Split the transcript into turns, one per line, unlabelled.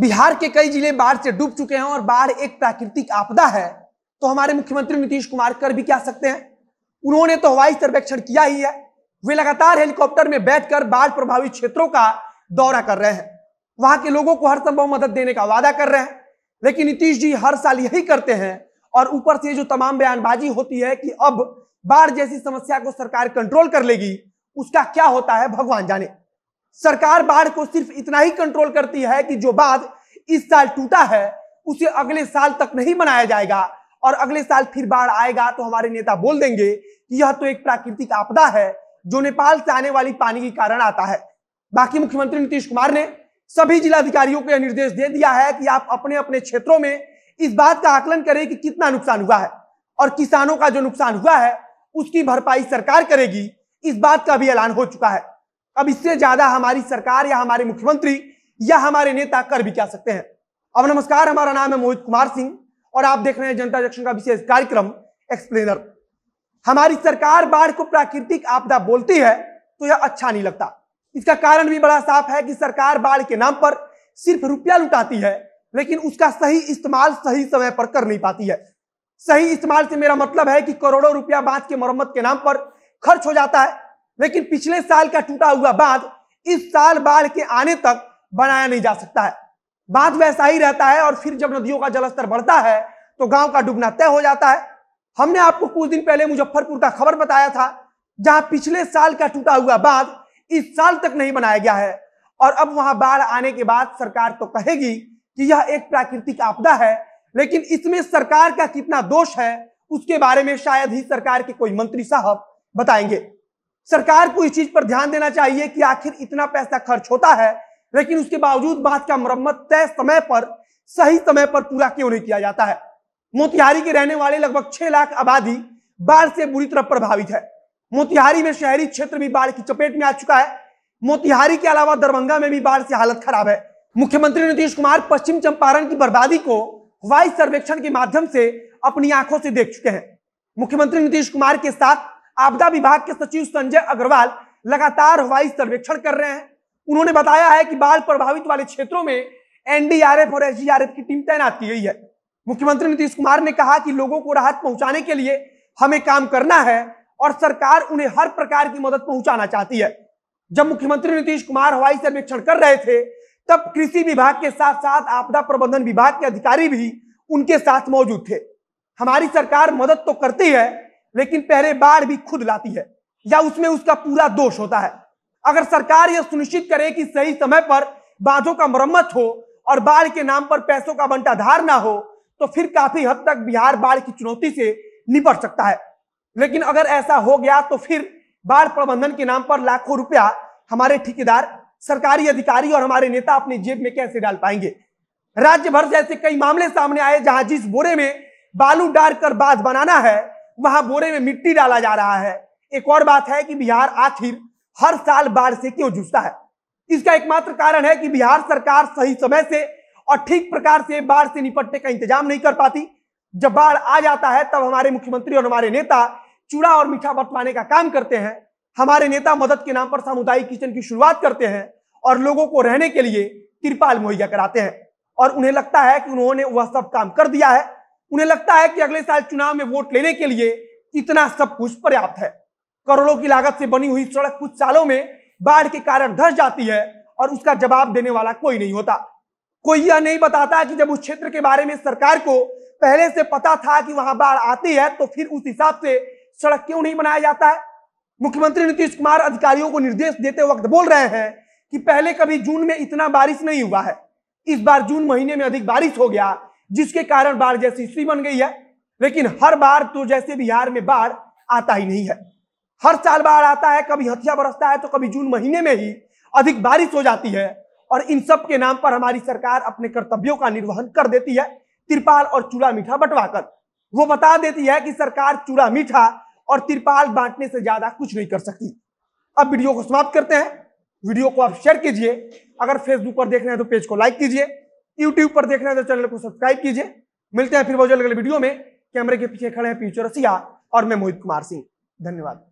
बिहार के कई जिले बाढ़ से डूब चुके हैं और बाढ़ एक प्राकृतिक आपदा है तो हमारे मुख्यमंत्री नीतीश कुमार कर भी क्या सकते हैं उन्होंने तो हवाई सर्वेक्षण किया ही है वे लगातार हेलीकॉप्टर में बैठकर बाढ़ प्रभावित क्षेत्रों का दौरा कर रहे हैं वहां के लोगों को हर संभव मदद देने का वादा कर रहे हैं लेकिन नीतीश जी हर साल यही करते हैं और ऊपर से जो तमाम बयानबाजी होती है कि अब बाढ़ जैसी समस्या को सरकार कंट्रोल कर लेगी उसका क्या होता है भगवान जाने सरकार बाढ़ को सिर्फ इतना ही कंट्रोल करती है कि जो बाद इस साल टूटा है उसे अगले साल तक नहीं मनाया जाएगा और अगले साल फिर बाढ़ आएगा तो हमारे नेता बोल देंगे कि यह तो एक प्राकृतिक आपदा है जो नेपाल से आने वाली पानी के कारण आता है बाकी मुख्यमंत्री नीतीश कुमार ने सभी जिलाधिकारियों को यह निर्देश दे दिया है कि आप अपने अपने क्षेत्रों में इस बात का आकलन करें कि कितना नुकसान हुआ है और किसानों का जो नुकसान हुआ है उसकी भरपाई सरकार करेगी इस बात का भी ऐलान हो चुका है अब इससे ज्यादा हमारी सरकार या हमारे मुख्यमंत्री या हमारे नेता कर भी क्या सकते हैं अब नमस्कार हमारा नाम है मोहित कुमार सिंह और आप देख रहे हैं जनता जंक्शन का विशेष कार्यक्रम एक्सप्लेनर हमारी सरकार बाढ़ को प्राकृतिक आपदा बोलती है तो यह अच्छा नहीं लगता इसका कारण भी बड़ा साफ है कि सरकार बाढ़ के नाम पर सिर्फ रुपया लुटाती है लेकिन उसका सही इस्तेमाल सही समय पर कर नहीं पाती है सही इस्तेमाल से मेरा मतलब है कि करोड़ों रुपया बांध के मरम्मत के नाम पर खर्च हो जाता है लेकिन पिछले साल का टूटा हुआ बांध इस साल बाढ़ के आने तक बनाया नहीं जा सकता है बांध वैसा ही रहता है और फिर जब नदियों का जलस्तर बढ़ता है तो गांव का डूबना तय हो जाता है हमने आपको कुछ दिन पहले मुजफ्फरपुर का खबर बताया था जहां पिछले साल का टूटा हुआ बांध इस साल तक नहीं बनाया गया है और अब वहां बाढ़ आने के बाद सरकार तो कहेगी कि यह एक प्राकृतिक आपदा है लेकिन इसमें सरकार का कितना दोष है उसके बारे में शायद ही सरकार के कोई मंत्री साहब बताएंगे सरकार को इस चीज पर ध्यान देना चाहिए कि आखिर इतना पैसा खर्च होता है लेकिन उसके बावजूद बात का मरम्मत तय समय पर सही समय पर पूरा क्यों नहीं किया जाता है मोतिहारी के रहने वाले लगभग छह लाख आबादी बाढ़ से बुरी तरह प्रभावित है मोतिहारी में शहरी क्षेत्र भी बाढ़ की चपेट में आ चुका है मोतिहारी के अलावा दरभंगा में भी बाढ़ से हालत खराब है मुख्यमंत्री नीतीश कुमार पश्चिम चंपारण की बर्बादी को हवाई सर्वेक्षण के माध्यम से अपनी आंखों से देख चुके हैं मुख्यमंत्री नीतीश कुमार के साथ आपदा विभाग के सचिव संजय अग्रवाल लगातार हवाई सर्वेक्षण कर रहे हैं उन्होंने बताया है कि बाढ़ प्रभावित वाले क्षेत्रों में एनडीआरएफ और एसडीआरएफ की टीम तैनात की गई है मुख्यमंत्री नीतीश कुमार ने कहा कि लोगों को राहत पहुंचाने के लिए हमें काम करना है और सरकार उन्हें हर प्रकार की मदद पहुंचाना चाहती है जब मुख्यमंत्री नीतीश कुमार हवाई सर्वेक्षण कर रहे थे तब कृषि विभाग के साथ साथ आपदा प्रबंधन विभाग के अधिकारी भी उनके साथ मौजूद थे हमारी सरकार मदद तो करती है लेकिन पहले बार भी खुद लाती है या उसमें उसका पूरा दोष होता है अगर सरकार यह सुनिश्चित करे कि सही समय पर बांधों का मरम्मत हो और बाढ़ के नाम पर पैसों का बंटाधार ना हो तो फिर काफी हद तक बिहार बाढ़ की चुनौती से निपट सकता है लेकिन अगर ऐसा हो गया तो फिर बाढ़ प्रबंधन के नाम पर लाखों रुपया हमारे ठेकेदार सरकारी अधिकारी और हमारे नेता अपनी जेब में कैसे डाल पाएंगे राज्य भर से ऐसे कई मामले सामने आए जहां जिस बोरे में बालू डालकर बांध बनाना है वहां बोरे में मिट्टी डाला जा रहा है एक और बात है कि बिहार आखिर हर साल बाढ़ से क्यों जूझता है इसका एकमात्र कारण है कि बिहार सरकार सही समय से और ठीक प्रकार से बाढ़ से निपटने का इंतजाम नहीं कर पाती जब बाढ़ आ जाता है तब हमारे मुख्यमंत्री और हमारे नेता चूड़ा और मीठा बटवाने का काम करते हैं हमारे नेता मदद के नाम पर सामुदायिक किचन की शुरुआत करते हैं और लोगों को रहने के लिए तिरपाल मुहैया कराते हैं और उन्हें लगता है कि उन्होंने वह सब काम कर दिया है उन्हें लगता है कि अगले साल चुनाव में वोट लेने के लिए इतना सब कुछ पर्याप्त है करोड़ों की लागत से बनी हुई सड़क कुछ सालों में बाढ़ के कारण धस जाती है और उसका जवाब देने वाला कोई नहीं होता कोई यह नहीं बताता कि जब उस क्षेत्र के बारे में सरकार को पहले से पता था कि वहां बाढ़ आती है तो फिर उस हिसाब से सड़क क्यों नहीं बनाया जाता है मुख्यमंत्री नीतीश कुमार अधिकारियों को निर्देश देते वक्त बोल रहे हैं कि पहले कभी जून में इतना बारिश नहीं हुआ है इस बार जून महीने में अधिक बारिश हो गया जिसके कारण बाढ़ जैसी स्थिति बन गई है लेकिन हर बार तो जैसे बिहार में बाढ़ आता ही नहीं है हर साल बाढ़ आता है कभी हथिया बरसता है तो कभी जून महीने में ही अधिक बारिश हो जाती है और इन सब के नाम पर हमारी सरकार अपने कर्तव्यों का निर्वहन कर देती है तिरपाल और चूड़ा मीठा बंटवाकर वो बता देती है कि सरकार चूड़ा मीठा और तिरपाल बांटने से ज्यादा कुछ नहीं कर सकती अब वीडियो को समाप्त करते हैं वीडियो को आप शेयर कीजिए अगर फेसबुक पर देख रहे हैं तो पेज को लाइक कीजिए यूट्यूब पर देख रहे हैं तो चैनल को सब्सक्राइब कीजिए मिलते हैं फिर बहुत जल्द अगले वीडियो में कैमरे के पीछे खड़े हैं फ्यूचर रसिया और मैं मोहित कुमार सिंह धन्यवाद